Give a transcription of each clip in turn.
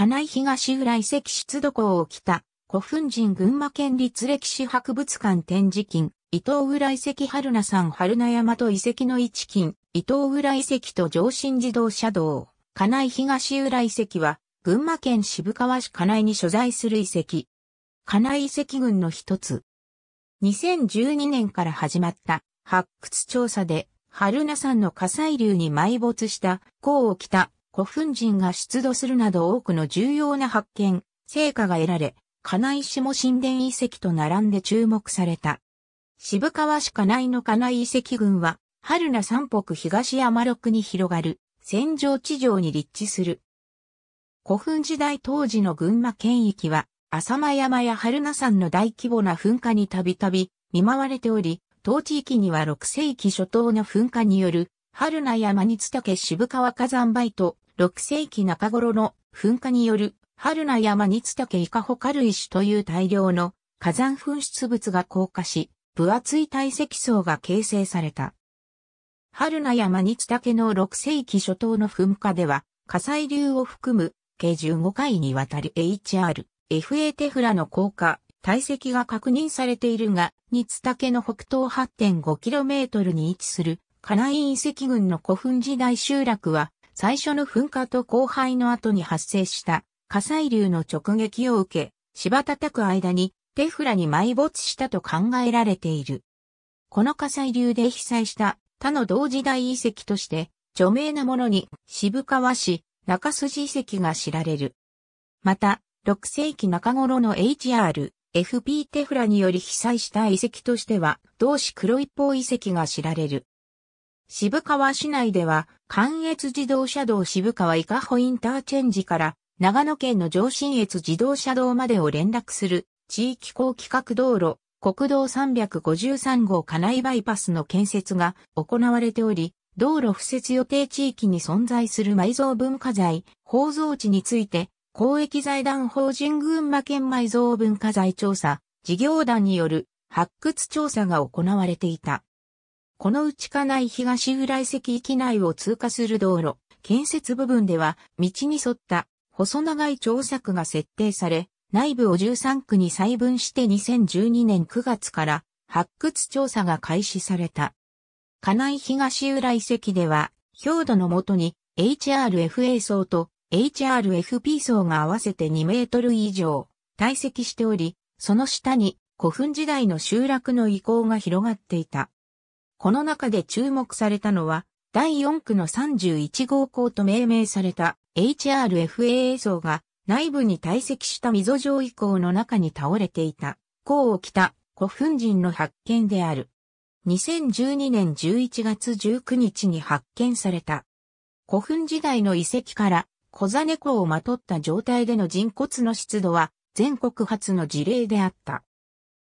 金井東浦遺跡出土校を北、古墳人群馬県立歴史博物館展示金、伊東浦遺跡春名山春名山と遺跡の一金、伊東浦遺跡と上信自動車道、金井東浦遺跡は、群馬県渋川市金井に所在する遺跡。金井遺跡群の一つ。2012年から始まった発掘調査で、春名山の火砕流に埋没した、甲を北古墳人が出土するなど多くの重要な発見、成果が得られ、金井も神殿遺跡と並んで注目された。渋川市金井の金井遺跡群は、春名三北東山六に広がる、戦場地上に立地する。古墳時代当時の群馬県域は、浅間山や春名山の大規模な噴火にたびたび見舞われており、当地域には6世紀初頭の噴火による、春名山につたけ渋川火山灰と6世紀中頃の噴火による春名山につたけイカホカル石という大量の火山噴出物が降下し、分厚い堆積層が形成された。春名山につたけの6世紀初頭の噴火では、火砕流を含む計15回にわたる HR、FA テフラの降下、堆積が確認されているが、ニツタケの北東 8.5km に位置する、カナイ遺跡群の古墳時代集落は、最初の噴火と後輩の後に発生した火砕流の直撃を受け、芝叩く間にテフラに埋没したと考えられている。この火砕流で被災した他の同時代遺跡として、著名なものに渋川市中筋遺跡が知られる。また、6世紀中頃の HR、FP テフラにより被災した遺跡としては、同市黒一方遺跡が知られる。渋川市内では、関越自動車道渋川伊香保インターチェンジから、長野県の上信越自動車道までを連絡する、地域高規格道路、国道353号金井バイパスの建設が行われており、道路敷設予定地域に存在する埋蔵文化財、宝蔵地について、公益財団法人群馬県埋蔵文化財調査、事業団による発掘調査が行われていた。このうち家内東浦井石域内を通過する道路、建設部分では、道に沿った細長い調査区が設定され、内部を13区に細分して2012年9月から発掘調査が開始された。家内東浦井石では、表土のもとに HRFA 層と HRFP 層が合わせて2メートル以上堆積しており、その下に古墳時代の集落の遺構が広がっていた。この中で注目されたのは、第4区の31号校と命名された HRFAA 層が内部に堆積した溝状遺構の中に倒れていた、校を着た古墳人の発見である。2012年11月19日に発見された。古墳時代の遺跡から小座猫をまとった状態での人骨の湿度は全国初の事例であった。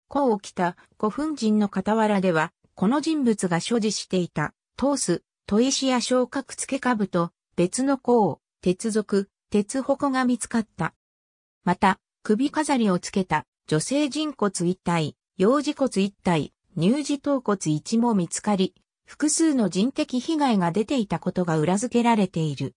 校を着た古墳人の傍らではこの人物が所持していた、トース、砥石や昇格付け株と別の甲、鉄属、鉄矛が見つかった。また、首飾りをつけた女性人骨一体、幼児骨一体、乳児頭骨一も見つかり、複数の人的被害が出ていたことが裏付けられている。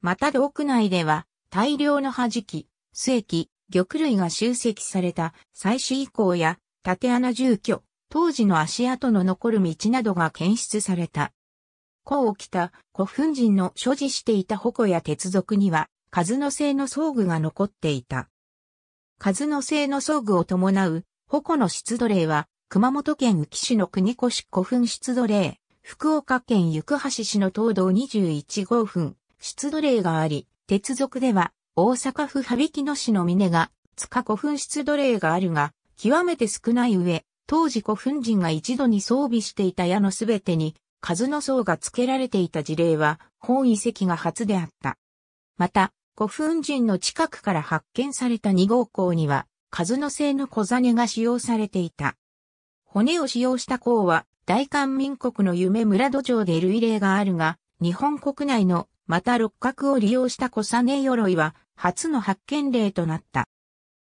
また洞窟内では大量の弾き、末液、玉類が集積された祭祀遺構や縦穴住居、当時の足跡の残る道などが検出された。う起きた古墳人の所持していた矛や鉄属には、数の製の装具が残っていた。数の製の装具を伴う矛の出土例は、熊本県宇城市の国越古墳出土例、福岡県行橋市の東道21号墳出土例があり、鉄属では大阪府羽曳野市の峰が塚古墳出土例があるが、極めて少ない上、当時古墳人が一度に装備していた矢のすべてに、数の層が付けられていた事例は、本遺跡が初であった。また、古墳人の近くから発見された二号校には、数の製の小金が使用されていた。骨を使用した項は、大韓民国の夢村土壌で類例があるが、日本国内の、また六角を利用した小金鎧は、初の発見例となった。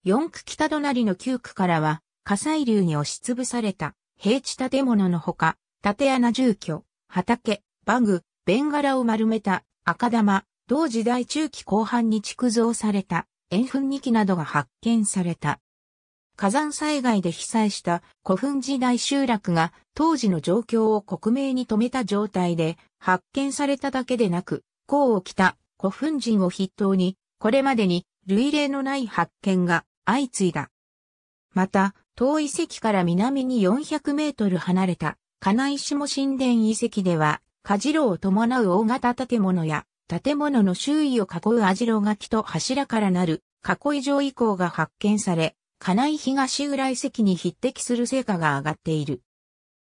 四区北隣の九区からは、火砕流に押しつぶされた平地建物のほか、縦穴住居、畑、バグ、ベンガラを丸めた赤玉、同時代中期後半に築造された円墳2基などが発見された。火山災害で被災した古墳時代集落が当時の状況を克明に止めた状態で発見されただけでなく、甲を着た古墳人を筆頭に、これまでに類例のない発見が相次いだ。また、遠遺跡から南に400メートル離れた、金井下神殿遺跡では、カジロを伴う大型建物や、建物の周囲を囲うロガ垣と柱からなる囲い上遺構が発見され、金井東浦遺跡に匹敵する成果が上がっている。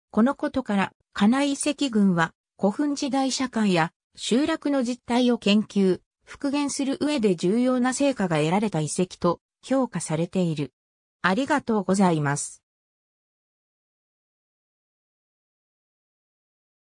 このことから、金井遺跡群は古墳時代社会や集落の実態を研究、復元する上で重要な成果が得られた遺跡と評価されている。ありがとうございます。